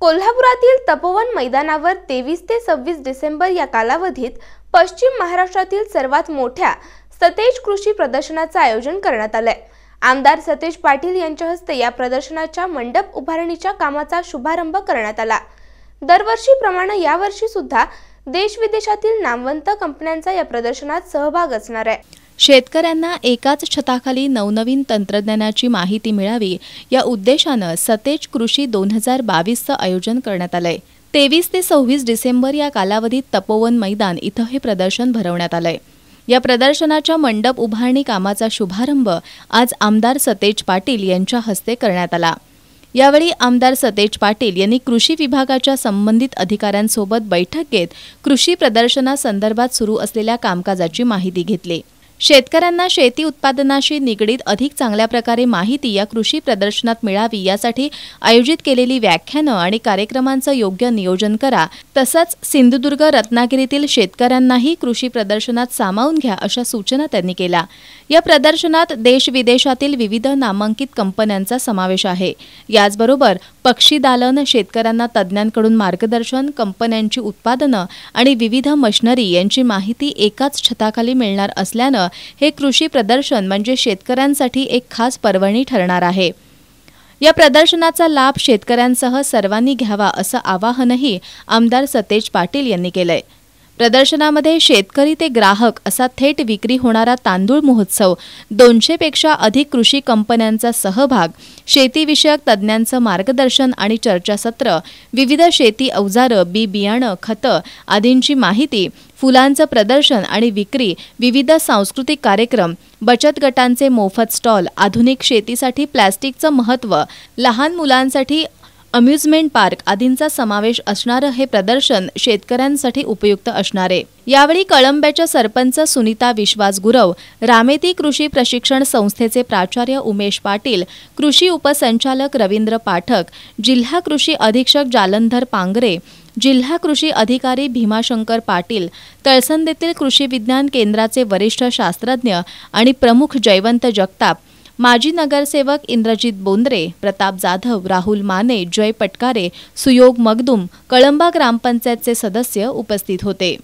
कोल्हापुरातील तपोवन मैदानावर तेवीस ते सव्वीस डिसेंबर या कालावधीत पश्चिम महाराष्ट्रातील सर्वात मोठ्या सतेज कृषी प्रदर्शनाचं आयोजन करण्यात आलंय आमदार सतेज पाटील यांच्या हस्ते या प्रदर्शनाच्या मंडप उभारणीच्या कामाचा शुभारंभ करण्यात आला दरवर्षीप्रमाणे यावर्षी सुद्धा देश विदेशातील नामवंत कंपन्यांचा या प्रदर्शनात सहभाग असणार आहे शेतकऱ्यांना एकाच छताखाली नवनवीन तंत्रज्ञानाची माहिती मिळावी या उद्देशानं सतेज कृषी दोन हजार बावीसचं आयोजन करण्यात आलंय तेवीस ते सव्वीस डिसेंबर या कालावधीत तपोवन मैदान इथं हे प्रदर्शन भरवण्यात आलंय या प्रदर्शनाच्या मंडप उभारणी कामाचा शुभारंभ आज आमदार सतेज पाटील यांच्या हस्ते करण्यात आला यावेळी आमदार सतेज पाटील यांनी कृषी विभागाच्या संबंधित अधिकाऱ्यांसोबत बैठक घेत कृषी प्रदर्शनासंदर्भात सुरू असलेल्या कामकाजाची माहिती घेतली शेतकऱ्यांना शेती उत्पादनाशी निगडीत अधिक चांगल्या प्रकारे माहिती या कृषी प्रदर्शनात मिळावी यासाठी आयोजित केलेली व्याख्यानं आणि कार्यक्रमांचं योग्य नियोजन करा तसंच सिंधुदुर्ग रत्नागिरीतील शेतकऱ्यांनाही कृषी प्रदर्शनात सामावून घ्या अशा सूचना त्यांनी केल्या या प्रदर्शनात देश विदेशातील विविध नामांकित कंपन्यांचा समावेश आहे याचबरोबर पक्षीदालन शेतकऱ्यांना तज्ज्ञांकडून मार्गदर्शन कंपन्यांची उत्पादनं आणि विविध मशनरी यांची माहिती एकाच छताखाली मिळणार असल्यानं हे कृषी प्रदर्शन म्हणजे शेतकऱ्यांसाठी एक खास पर्वणी ठरणार आहे या प्रदर्शनाचा लाभ शेतकऱ्यांसह सर्वांनी घ्यावा असं आवाहनही आमदार सतेज पाटील यांनी केलंय प्रदर्शनामध्ये शेतकरी ते ग्राहक असा थेट विक्री होणारा तांदूळ महोत्सव दोनशेपेक्षा अधिक कृषी कंपन्यांचा सहभाग शेतीविषयक तज्ज्ञांचं मार्गदर्शन आणि चर्चासत्र विविध शेती अवजारं बी बियाणं खतं आदींची माहिती फुलांचं प्रदर्शन आणि विक्री विविध सांस्कृतिक कार्यक्रम बचत गटांचे मोफत स्टॉल आधुनिक शेतीसाठी प्लॅस्टिकचं महत्त्व लहान मुलांसाठी अम्युजमेंट पार्क आदींचा समावेश असणारं हे प्रदर्शन शेतकऱ्यांसाठी उपयुक्त असणार आहे यावेळी कळंब्याच्या सरपंच सुनीता विश्वास गुरव रामेती कृषी प्रशिक्षण संस्थेचे प्राचार्य उमेश पाटील कृषी उपसंचालक रवींद्र पाठक जिल्हा कृषी अधीक्षक जालंधर पांगरे जिल्हा कृषी अधिकारी भीमाशंकर पाटील तळसंदेतील कृषी विज्ञान केंद्राचे वरिष्ठ शास्त्रज्ञ आणि प्रमुख जयवंत जगताप माजी नगरसेवक इंद्रजित बोंद्रे प्रताप जाधव राहुल माने जय पटकारे सुयोग मगदुम कळंबा ग्रामपंचायतचे सदस्य उपस्थित होते